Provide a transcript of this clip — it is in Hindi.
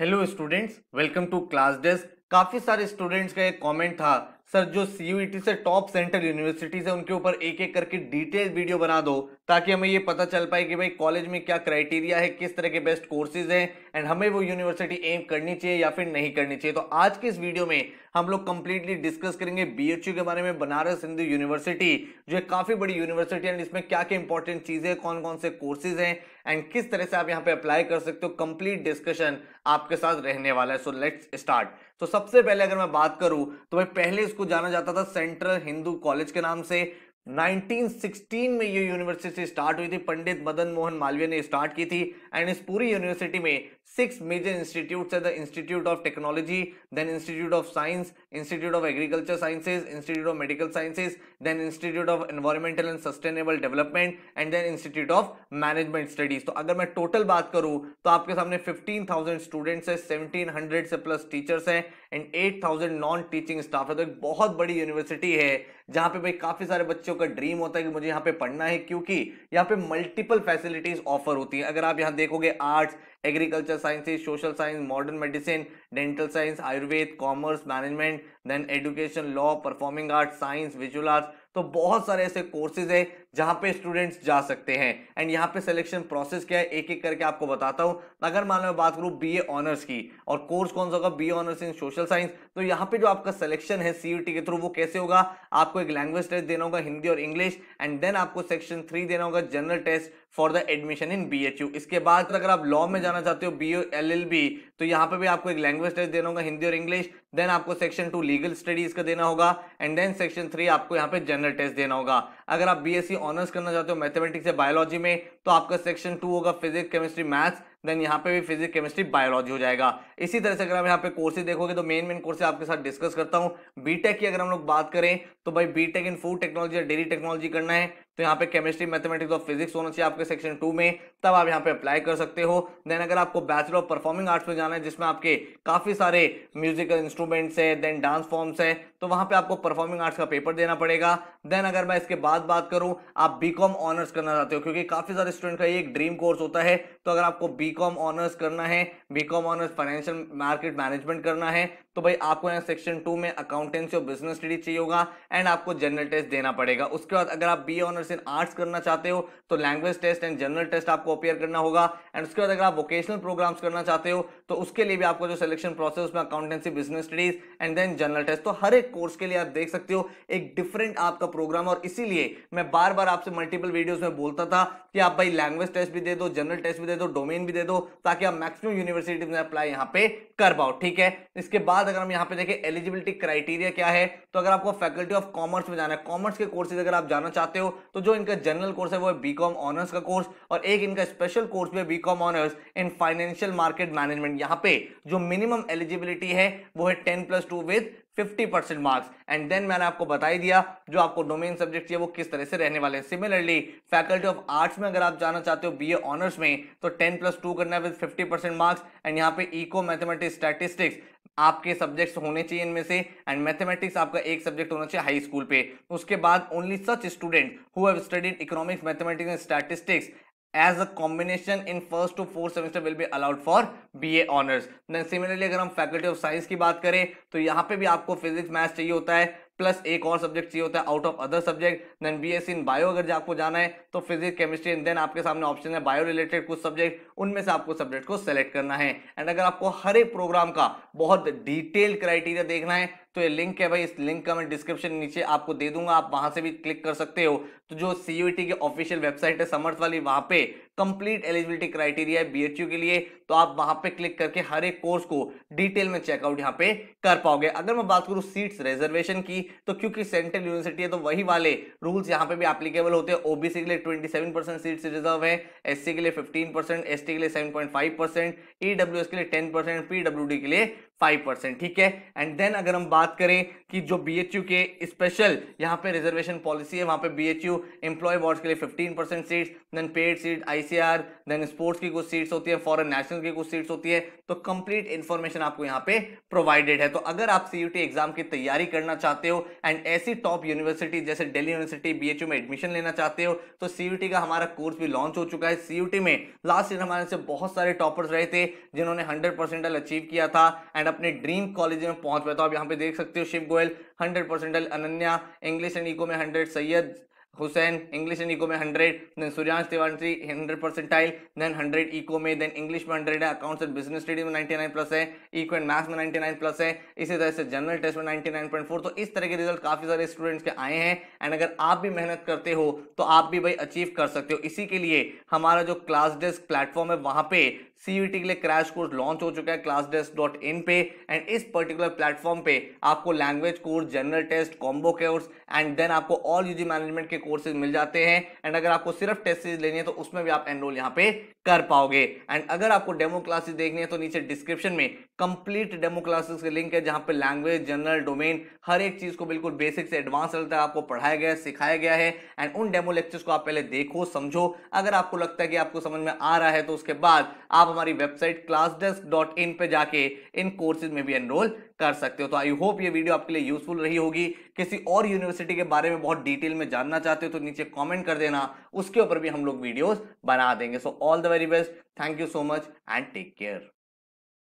hello students welcome to Class Desk काफ़ी सारे स्टूडेंट्स का एक कमेंट था सर जो सी e से टॉप सेंटर यूनिवर्सिटीज़ है उनके ऊपर एक एक करके डिटेल वीडियो बना दो ताकि हमें ये पता चल पाए कि भाई कॉलेज में क्या क्राइटेरिया है किस तरह के बेस्ट कोर्सेज हैं एंड हमें वो यूनिवर्सिटी एम करनी चाहिए या फिर नहीं करनी चाहिए तो आज के इस वीडियो में हम लोग कंप्लीटली डिस्कस करेंगे बीएचयू के बारे में बनारस हिंदू यूनिवर्सिटी जो एक काफ़ी बड़ी यूनिवर्सिटी एंड इसमें क्या क्या इंपॉर्टेंट चीज़ें कौन कौन से कोर्सेज हैं एंड किस तरह से आप यहाँ पे अप्लाई कर सकते हो कंप्लीट डिस्कशन आपके साथ रहने वाला है सो लेट्स स्टार्ट तो सबसे पहले अगर मैं बात करूँ तो भाई पहले इसको जाना जाता था सेंट्रल हिंदू कॉलेज के नाम से 1916 में ये यूनिवर्सिटी स्टार्ट हुई थी पंडित मदन मोहन मालवीय ने स्टार्ट की थी एंड इस पूरी यूनिवर्सिटी में सिक्स मेजर इंस्टीट्यूट्स है the institute of technology then institute of science institute of agriculture sciences institute of medical sciences then institute of environmental and sustainable development and then institute of management studies तो अगर मैं टोटल बात करूँ तो आपके सामने फिफ्टीन थाउजेंड स्टूडेंट्स है सेवनटीन हंड्रेड से प्लस टीचर्स हैं and eight thousand non teaching staff है तो एक बहुत बड़ी यूनिवर्सिटी है जहाँ पे भाई काफ़ी सारे बच्चों का ड्रीम होता है कि मुझे यहाँ पे पढ़ना है क्योंकि यहाँ पे मल्टीपल फैसिलिटीज़ ऑफर होती हैं अगर आप यहाँ देखोगे arts agriculture sciences social science modern medicine dental science Ayurveda commerce management then education law performing arts science visual arts तो बहुत सारे ऐसे कोर्सेज है जहां पे स्टूडेंट्स जा सकते हैं एंड यहाँ पे सिलेक्शन प्रोसेस क्या है एक एक करके आपको बताता हूं अगर मान लो बात करूं बी ऑनर्स की और कोर्स कौन सा होगा B honours in social science तो यहाँ पे जो आपका सिलेक्शन है सीयूटी के थ्रू वो कैसे होगा आपको एक लैंग्वेज टेस्ट देना होगा हिंदी और इंग्लिश एंड देन आपको सेक्शन थ्री देना होगा general test for the admission in B H U इसके बाद अगर आप लॉ में जाना चाहते हो बी एल एल बी तो यहाँ पे भी आपको एक लैंग्वेज टेस्ट देना होगा हिंदी और इंग्लिश देन आपको सेक्शन टू लीगल स्टडीज का देना होगा एंड देन सेक्शन थ्री आपको यहाँ पे जनरल टेस्ट देना होगा अगर आप बी एस सी ऑनर्स करना चाहते हो मैथमेटिक्स या बायोलॉजी में तो आपका सेक्शन टू होगा फिजिक्स केमिस्ट्री मैथ्स देन यहाँ पे भी फिजिक्स केमिस्ट्री बायोलॉजी हो जाएगा इसी तरह से अगर आप यहाँ पे कोर्सेज देखोगे तो मेन मेन कोर्सेज आपके साथ डिस्कस करता हूँ बीटेक की अगर हम लोग बात करें तो भाई बीटेक इन फूड टेक्नोलॉजी या डेयरी टेक्नोलॉजी करना है तो यहाँ पे केमिस्ट्री मैथमेटिक्स और फिजिक्स होना चाहिए आपके सेक्शन टू में तब आप यहाँ पे अप्लाई कर सकते हो देन अगर आपको बैचलर ऑफ परफॉर्मिंग आर्ट्स में जाना है जिसमें आपके काफ़ी सारे म्यूजिकल इंस्ट्रूमेंट्स है देन डांस फॉर्म्स है तो वहाँ पे आपको परफॉर्मिंग आर्ट्स का पेपर देना पड़ेगा देन अगर मैं इसके बाद बात करूँ आप बी ऑनर्स करना चाहते हो क्योंकि काफ़ी सारे स्टूडेंट का ये एक ड्रीम कोर्स होता है तो अगर आपको बी कॉम ऑनर्स करना है B com honours financial market management करना है तो भाई आपको यहाँ सेक्शन टू में अकाउंटेंसी और बिजनेस स्टडी चाहिए होगा एंड आपको जनरल टेस्ट देना पड़ेगा उसके बाद अगर आप बी ऑनर्स इन आर्ट्स करना चाहते हो तो language test and general test आपको अपेयर करना होगा एंड उसके बाद अगर आप वोकेशनल प्रोग्राम्स करना चाहते हो तो उसके लिए भी आपको जो सिलेक्शन प्रोसेस में accountancy business studies and then general test तो हर एक कोर्स के लिए आप देख सकते हो एक डिफरेंट आपका प्रोग्राम और इसीलिए मैं बार बार आपसे मल्टीपल वीडियोज में बोलता था कि आप भाई भाई लैंग्वेज टेस्ट भी दे दो जनरल टेस्ट भी दे दो डोमेन भी दे दो ताकि आप मैक्सिमम यूनिवर्सिटी में अप्लाई यहाँ पे कर पाओ ठीक है इसके बाद अगर हम यहाँ पे देखें एलिजिबिलिटी क्राइटेरिया क्या है तो अगर आपको फैकल्टी ऑफ कॉमर्स में जाना है कॉमर्स के कोर्सेज अगर आप जाना चाहते हो तो जो इनका जनरल कोर्स है वो है बीकॉम ऑनर्स का कोर्स और एक इनका स्पेशल कोर्स भी है B Com honours in financial market management यहाँ पे जो मिनिमम एलिजिबिलिटी है वो है ten plus two with fifty percent marks and then मैंने आपको बता ही दिया जो आपको डोमेन सब्जेक्ट है वो किस तरह से रहने वाले हैं सिमिलरली फैकल्टी ऑफ आर्ट्स में अगर आप जाना चाहते हो बीए ऑनर्स में तो टेन प्लस टू करना with fifty percent marks and यहाँ पे इको मैथमेटिक्स स्टैटिस्टिक्स आपके सब्जेक्ट्स होने चाहिए इनमें से एंड मैथमेटिक्स आपका एक सब्जेक्ट होना चाहिए हाई स्कूल पे उसके बाद only such student who have studied economics mathematics and statistics as a combination in first to fourth semester will be allowed for B A honours then similarly अगर हम फैकल्टी ऑफ साइंस की बात करें तो यहाँ पे भी आपको फिजिक्स मैथ्स चाहिए होता है प्लस एक और सब्जेक्ट चाहिए होता है out of other subject then B S in bio अगर आपको जाना है तो फिजिक्स केमिस्ट्री एंड देन आपके सामने ऑप्शन है बायो रिलेटेड कुछ सब्जेक्ट उनमें से आपको सब्जेक्ट को सेलेक्ट करना है एंड अगर आपको हर एक प्रोग्राम का बहुत डिटेल्ड क्राइटेरिया देखना है तो ये लिंक है भाई इस लिंक का मैं डिस्क्रिप्शन नीचे आपको दे दूंगा आप वहां से भी क्लिक कर सकते हो तो जो सीयूटी e की ऑफिशियल वेबसाइट है समर्थ वाली वहां पे कंप्लीट एलिजिबिलिटी क्राइटेरिया है बीएचयू के लिए तो आप वहां पे क्लिक करके हर एक कोर्स को डिटेल में चेकआउट यहाँ पे कर पाओगे अगर मैं बात करूँ सीट्स रिजर्वेशन की तो क्योंकि सेंट्रल यूनिवर्सिटी है तो वही वाले रूल्स यहाँ पे भी एप्लीकेबल होते हैं ओबीसी के लिए ट्वेंटी परसेंट सीट्स रिजर्व है एससी के लिए फिफ्टीन परसेंट एस के लिए सेवन परसेंट e के लिए टेन परसेंट के लिए फाइव परसेंट ठीक है एंड देन अगर हम बात करें कि जो बी एच यू के स्पेशल यहाँ पे रिजर्वेशन पॉलिसी है वहाँ पे B H U employ wards के लिए fifteen percent seats then paid seat I C R then sports की कुछ सीट्स होती है फॉरन नेशनल की कुछ सीट्स होती है तो कंप्लीट इन्फॉर्मेशन आपको यहाँ पे प्रोवाइडेड है तो अगर आप सी यू टी एग्जाम की तैयारी करना चाहते हो एंड ऐसी टॉप यूनिवर्सिटी जैसे Delhi university B H U में एडमिशन लेना चाहते हो तो सी यू टी का हमारा कोर्स भी लॉन्च हो चुका है सी यू टी में लास्ट ईयर हमारे से बहुत सारे टॉपर्स रहे थे जिन्होंने हंड्रेड परसेंटल अचीव किया था एंड एंड अपने ड्रीम कॉलेज में पहुंच पाए तो आप यहाँ पे देख सकते हो Shiv Goyal hundred percentage Ananya English and eco में hundred Syed Hussain English and eco में hundred then Suryansh Tiwari hundred percentile then hundred eco में देन इंग्लिश में हंड्रेड है अकाउंट्स एंड बिजनेस स्टडी में नाइन्टी नाइन प्लस है इको एंड मैथ्स में नाइन्टी नाइन प्लस है इसी तरह से जनरल टेस्ट में नाइन्टी नाइन पॉइंट फोर तो इस तरह के रिजल्ट काफी सारे स्टूडेंट्स के आए हैं एंड अगर आप भी मेहनत करते हो तो आप भी भाई अचीव कर सकते हो इसी के लिए हमारा जो क्लास डेस्क प्लेटफॉर्म है वहां पे सीयूटी e के लिए क्रैश कोर्स लॉन्च हो चुका है क्लास डेस्क डॉट इन पे एंड इस पर्टिकुलर प्लेटफॉर्म पे आपको language course general test combo course and then आपको ऑल यूजी मैनेजमेंट के कोर्सेज मिल जाते हैं एंड अगर आपको सिर्फ टेस्ट सीरीज लेनी है तो उसमें भी आप एनरोल यहाँ पे कर पाओगे एंड अगर आपको डेमो क्लासेस देखनी है तो नीचे डिस्क्रिप्शन में कंप्लीट डेमो क्लासेस के लिंक है जहां पे लैंग्वेज जनरल डोमेन हर एक चीज को बिल्कुल बेसिक से एडवांस लेवल तक आपको पढ़ाया गया है सिखाया गया है एंड उन डेमो लेक्चर्स को आप पहले देखो समझो अगर आपको लगता है कि आपको समझ में आ रहा है तो उसके बाद आप आप हमारी website Class Desk dot in पर जाके इन कोर्सेज में भी एनरोल कर सकते हो तो आई होप ये वीडियो आपके लिए यूजफुल रही होगी किसी और यूनिवर्सिटी के बारे में बहुत डिटेल में जानना चाहते हो तो नीचे कॉमेंट कर देना उसके ऊपर भी हम लोग वीडियोज बना देंगे so all the very best thank you so much and take care